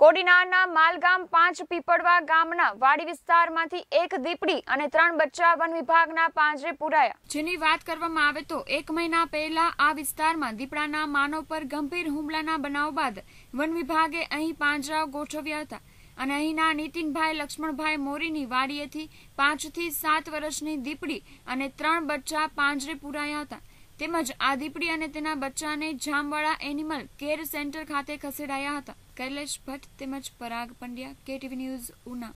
કોડીનારના માલગામ પાંચ પીપળવા ગામના વાડી વિસ્તારમાંથી એક દીપડી અને ત્રણ બચ્ચા વન વિભાગના પાંજરે પુરાયા જેની વાત કરવામાં આવે તો એક મહિના પહેલા આ વિસ્તારમાં દીપડાના માનવ પર ગંભીર હુમલાના બનાવ બાદ વન વિભાગે અહીં પાંજરાઓ ગોઠવ્યા હતા અને અહીંના નીતિનભાઈ લક્ષ્મણભાઈ મોરીની વાડીએથી પાંચથી સાત વર્ષની દીપડી અને ત્રણ બચ્ચા પાંજરે પુરાયા હતા તેમજ આ દીપડી અને તેના બચ્ચાને જામવાળા એનિમલ કેર સેન્ટર ખાતે ખસેડાયા હતા કૈલેશ ભટ્ટ તેમજ પરાગ પંડ્યા કેટીવી ન્યૂઝ ઉના